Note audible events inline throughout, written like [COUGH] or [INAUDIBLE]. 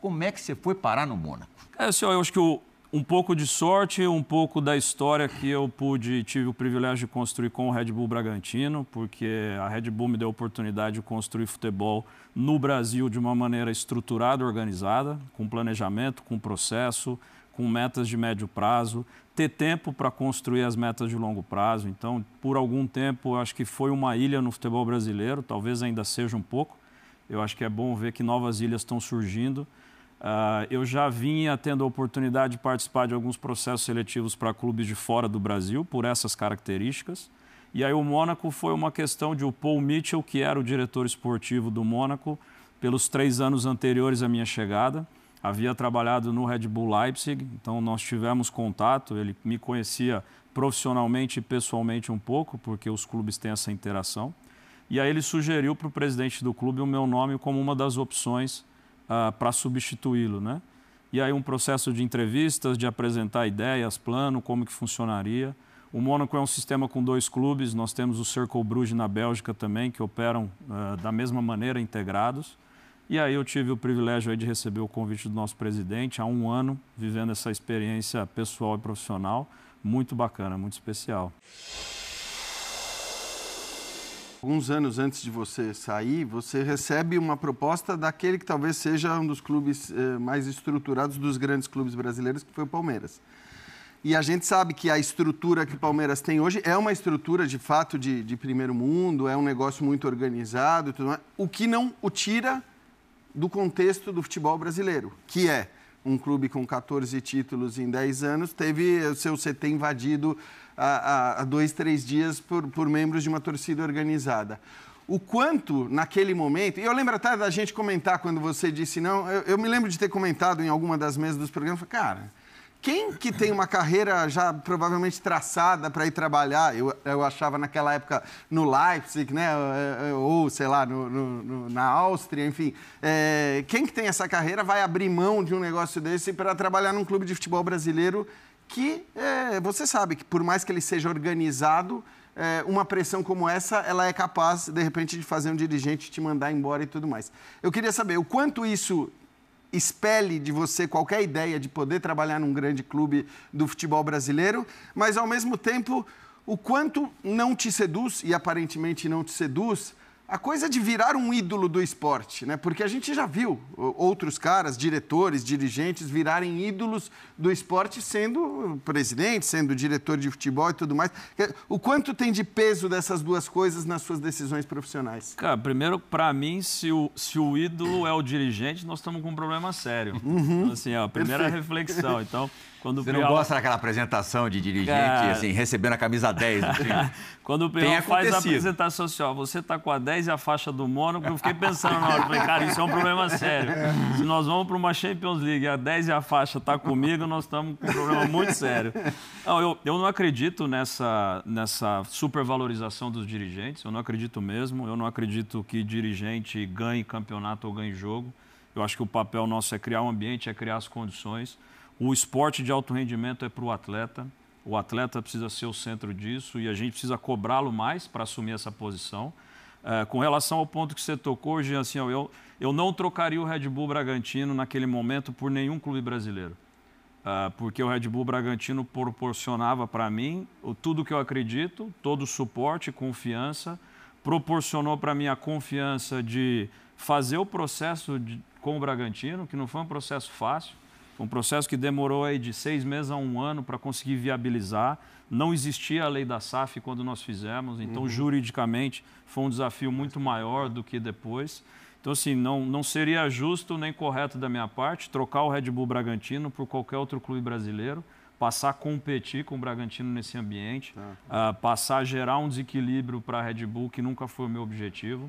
Como é que você foi parar no Mônaco? É, senhor, eu acho que o, um pouco de sorte, um pouco da história que eu pude, tive o privilégio de construir com o Red Bull Bragantino, porque a Red Bull me deu a oportunidade de construir futebol no Brasil de uma maneira estruturada, organizada, com planejamento, com processo, com metas de médio prazo, ter tempo para construir as metas de longo prazo. Então, por algum tempo, acho que foi uma ilha no futebol brasileiro, talvez ainda seja um pouco. Eu acho que é bom ver que novas ilhas estão surgindo. Uh, eu já vinha tendo a oportunidade de participar de alguns processos seletivos para clubes de fora do Brasil, por essas características. E aí o Mônaco foi uma questão de o Paul Mitchell, que era o diretor esportivo do Mônaco, pelos três anos anteriores à minha chegada. Havia trabalhado no Red Bull Leipzig, então nós tivemos contato. Ele me conhecia profissionalmente e pessoalmente um pouco, porque os clubes têm essa interação. E aí ele sugeriu para o presidente do clube o meu nome como uma das opções uh, ah, para substituí-lo, né? E aí um processo de entrevistas, de apresentar ideias, plano, como que funcionaria. O Mônaco é um sistema com dois clubes, nós temos o Circle Bruges na Bélgica também, que operam uh, da mesma maneira, integrados. E aí eu tive o privilégio de receber o convite do nosso presidente há um ano, vivendo essa experiência pessoal e profissional, muito bacana, muito especial. Alguns anos antes de você sair, você recebe uma proposta daquele que talvez seja um dos clubes eh, mais estruturados dos grandes clubes brasileiros, que foi o Palmeiras. E a gente sabe que a estrutura que o Palmeiras tem hoje é uma estrutura de fato de, de primeiro mundo, é um negócio muito organizado, tudo mais, o que não o tira do contexto do futebol brasileiro, que é um clube com 14 títulos em 10 anos, teve o seu CT invadido há, há dois, três dias por, por membros de uma torcida organizada o quanto naquele momento, e eu lembro até da gente comentar quando você disse não, eu, eu me lembro de ter comentado em alguma das mesas dos programas, cara, quem que tem uma carreira já provavelmente traçada para ir trabalhar, eu, eu achava naquela época no Leipzig, né? Eh, eh, ou, sei lá, no, no, no na Áustria, enfim. É, quem que tem essa carreira vai abrir mão de um negócio desse para trabalhar num clube de futebol brasileiro que é, você sabe que por mais que ele seja organizado, é, uma pressão como essa, ela é capaz, de repente, de fazer um dirigente te mandar embora e tudo mais. Eu queria saber o quanto isso espelhe de você qualquer ideia de poder trabalhar num grande clube do futebol brasileiro, mas ao mesmo tempo o quanto não te seduz e aparentemente não te seduz a coisa de virar um ídolo do esporte, né? Porque a gente já viu outros caras, diretores, dirigentes, virarem ídolos do esporte sendo presidente, sendo diretor de futebol e tudo mais. O quanto tem de peso dessas duas coisas nas suas decisões profissionais? Cara, primeiro, para mim, se o, se o ídolo é o dirigente, nós estamos com um problema sério. Uhum. Então, assim, ó, a primeira Perfeito. reflexão. Então. [LAUGHS] Quando Você não gosta daquela apresentação de dirigente, Cara... assim, recebendo a camisa 10 do time? [LAUGHS] Quando o Priol faz a apresentação assim, ó, você tá com a 10 e a faixa do Mônaco, eu fiquei pensando na hora, falei, cara, isso é um problema sério. Se nós vamos para uma Champions League a 10 e a faixa tá comigo, nós estamos com um problema muito sério. Não, eu, eu não acredito nessa, nessa supervalorização dos dirigentes, eu não acredito mesmo, eu não acredito que dirigente ganhe campeonato ou ganhe jogo. Eu acho que o papel nosso é criar um ambiente, é criar as condições. O esporte de alto rendimento é para o atleta. O atleta precisa ser o centro disso e a gente precisa cobrá-lo mais para assumir essa posição. É, com relação ao ponto que você tocou, Jean, assim, eu, eu não trocaria o Red Bull Bragantino naquele momento por nenhum clube brasileiro. É, porque o Red Bull Bragantino proporcionava para mim tudo que eu acredito, todo o suporte, confiança, proporcionou para mim a confiança de fazer o processo de, com o Bragantino, que não foi um processo fácil um processo que demorou aí de seis meses a um ano para conseguir viabilizar. Não existia a lei da SAF quando nós fizemos, então uhum. juridicamente foi um desafio muito maior do que depois. Então, assim, não, não seria justo nem correto da minha parte trocar o Red Bull Bragantino por qualquer outro clube brasileiro, passar a competir com o Bragantino nesse ambiente, tá. uh, passar a gerar um desequilíbrio para a Red Bull, que nunca foi o meu objetivo.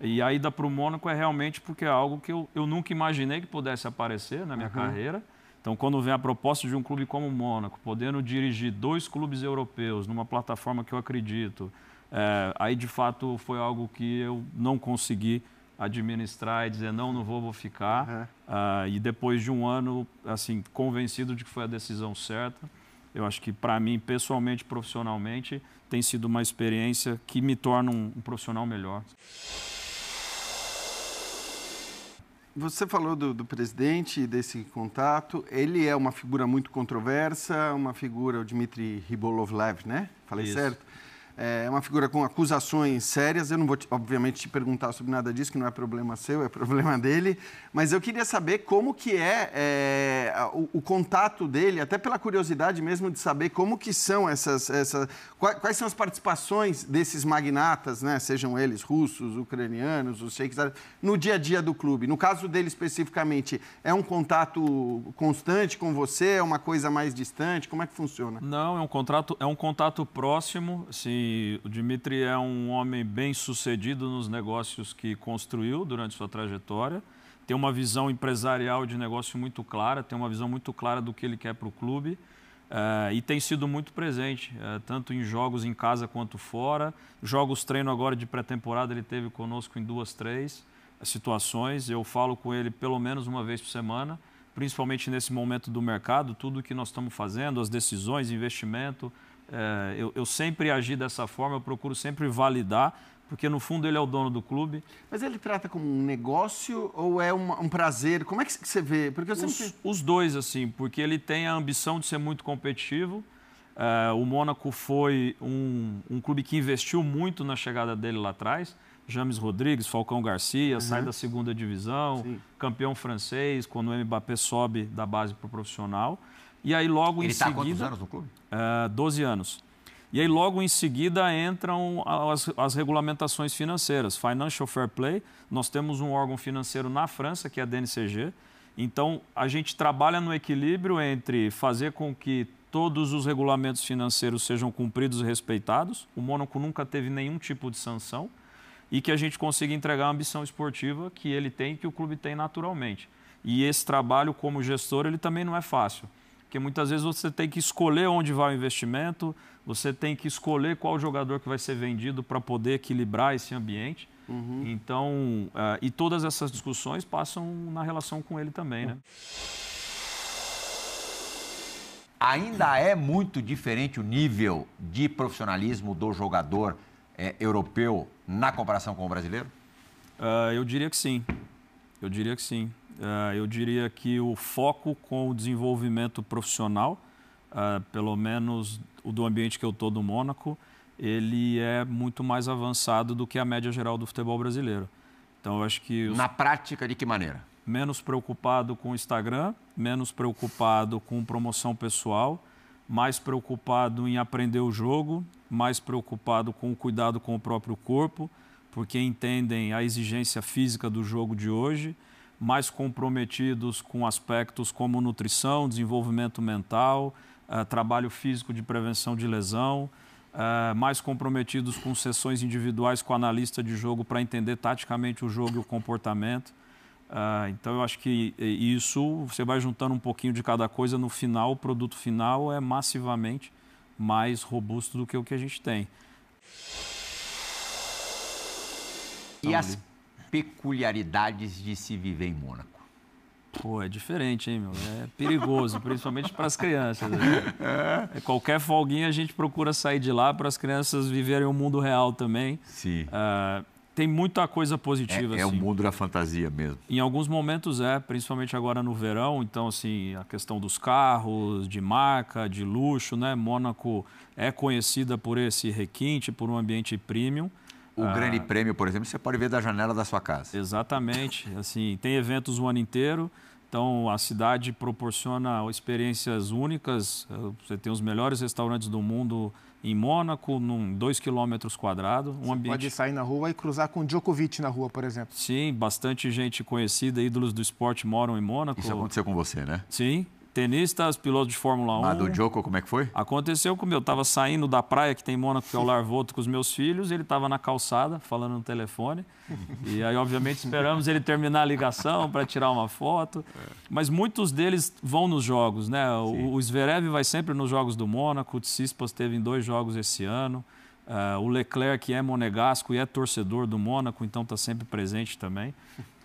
E a ida para o Mônaco é realmente porque é algo que eu, eu nunca imaginei que pudesse aparecer na minha uhum. carreira. Então, quando vem a proposta de um clube como o Mônaco, podendo dirigir dois clubes europeus numa plataforma que eu acredito, é, aí de fato foi algo que eu não consegui administrar e dizer não, não vou, vou ficar. Uhum. Ah, e depois de um ano, assim, convencido de que foi a decisão certa, eu acho que para mim, pessoalmente, profissionalmente, tem sido uma experiência que me torna um, um profissional melhor. Você falou do, do presidente, desse contato. Ele é uma figura muito controversa, uma figura, o Dmitry Ribolovlev, né? Falei Isso. certo? É uma figura com acusações sérias. Eu não vou, obviamente, te perguntar sobre nada disso, que não é problema seu, é problema [LAUGHS] dele. Mas eu queria saber como que é, é o, o, contato dele, até pela curiosidade mesmo de saber como que são essas... essas quais, quais são as participações desses magnatas, né? Sejam eles russos, ucranianos, os sheiks, no dia a dia do clube. No caso dele especificamente, é um contato constante com você? É uma coisa mais distante? Como é que funciona? Não, é um, contrato, é um contato próximo, sim o Dimitri é um homem bem sucedido nos negócios que construiu durante sua trajetória. Tem uma visão empresarial de negócio muito clara, tem uma visão muito clara do que ele quer para o clube. Uh, e tem sido muito presente, uh, tanto em jogos em casa quanto fora. Jogos treino agora de pré-temporada, ele teve conosco em duas, três eh, situações. Eu falo com ele pelo menos uma vez por semana, principalmente nesse momento do mercado, tudo que nós estamos fazendo, as decisões, investimento, é, eu, eu, sempre agi dessa forma, eu procuro sempre validar, porque no fundo ele é o dono do clube. Mas ele trata como um negócio ou é um, um prazer? Como é que você vê? Porque os, sempre... os, dois, assim, porque ele tem a ambição de ser muito competitivo. É, o Mônaco foi um, um clube que investiu muito na chegada dele lá atrás. James Rodrigues, Falcão Garcia, uhum. sai da segunda divisão, Sim. campeão francês, quando o Mbappé sobe da base para o profissional. E aí logo Ele em tá seguida. Ele está quantos anos no clube? Uh, é, 12 anos. E aí logo em seguida entram as, as, regulamentações financeiras. Financial Fair Play, nós temos um órgão financeiro na França, que é a DNCG. Então a gente trabalha no equilíbrio entre fazer com que todos os regulamentos financeiros sejam cumpridos e respeitados. O Mônaco nunca teve nenhum tipo de sanção e que a gente consiga entregar a ambição esportiva que ele tem e que o clube tem naturalmente. E esse trabalho como gestor, ele também não é fácil. Porque muitas vezes você tem que escolher onde vai o investimento, você tem que escolher qual jogador que vai ser vendido para poder equilibrar esse ambiente. Uhum. Então, uh, e todas essas discussões passam na relação com ele também, né? Ainda é muito diferente o nível de profissionalismo do jogador é, europeu na comparação com o brasileiro? Uh, eu diria que sim. Eu diria que sim. Ah, eu diria que o foco com o desenvolvimento profissional, ah, pelo menos o do ambiente que eu estou do Mônaco, ele é muito mais avançado do que a média geral do futebol brasileiro. Então, eu acho que... Os... Na prática, de que maneira? Menos preocupado com o Instagram, menos preocupado com promoção pessoal, mais preocupado em aprender o jogo, mais preocupado com o cuidado com o próprio corpo, porque entendem a exigência física do jogo de hoje, mais comprometidos com aspectos como nutrição, desenvolvimento mental, eh, trabalho físico de prevenção de lesão, eh, mais comprometidos com sessões individuais com analista de jogo para entender taticamente o jogo e o comportamento. Eh, então, eu acho que isso você vai juntando um pouquinho de cada coisa. No final, o produto final é massivamente mais robusto do que o que a gente tem. E então, as peculiaridades de se viver em Mônaco? Pô, é diferente, hein, meu? É perigoso, principalmente para as crianças. Né? É. Qualquer folguinha a gente procura sair de lá para as crianças viverem o um mundo real também. Sim. Uh, tem muita coisa positiva. É, é assim. o mundo da fantasia mesmo. Em alguns momentos é, principalmente agora no verão. Então, assim, a questão dos carros, de marca, de luxo, né? Mônaco é conhecida por esse requinte, por um ambiente premium o ah. Grande Prêmio, por exemplo, você pode ver da janela da sua casa. Exatamente. Assim, tem eventos o ano inteiro. Então, a cidade proporciona experiências únicas. Eh, você tem os melhores restaurantes do mundo em Mônaco, num 2 km quadrados. Um ambiente... Pode sair na rua e cruzar com Djokovic na rua, por exemplo. Sim, bastante gente conhecida, ídolos do esporte moram em Mônaco. Isso aconteceu com você, né? Sim, Tenistas, pilotos de Fórmula 1. Ah, do Joko, como é que foi? Aconteceu comigo. Eu estava saindo da praia que tem em Mônaco, que é o Larvoto, com os meus filhos. Ele estava na calçada, falando no telefone. E aí, obviamente, esperamos ele terminar a ligação para tirar uma foto. Mas muitos deles vão nos jogos, né? O, o Zverev vai sempre nos Jogos do Mônaco. O Tsispas teve em dois jogos esse ano. Uh, o Leclerc é monegasco e é torcedor do Mônaco, então está sempre presente também.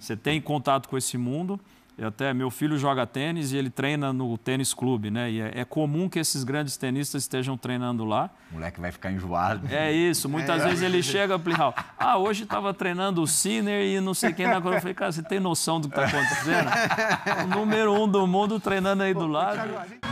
Você tem contato com esse mundo. Eu até meu filho joga tênis e ele treina no tênis clube, né? E é, é, comum que esses grandes tenistas estejam treinando lá. O moleque vai ficar enjoado. É isso. Muitas é, vezes eu... ele chega, Plihal, ah, hoje estava treinando o Sinner e não sei quem na Eu falei, cara, você tem noção do que está acontecendo? [LAUGHS] É o número um do mundo treinando aí do lado.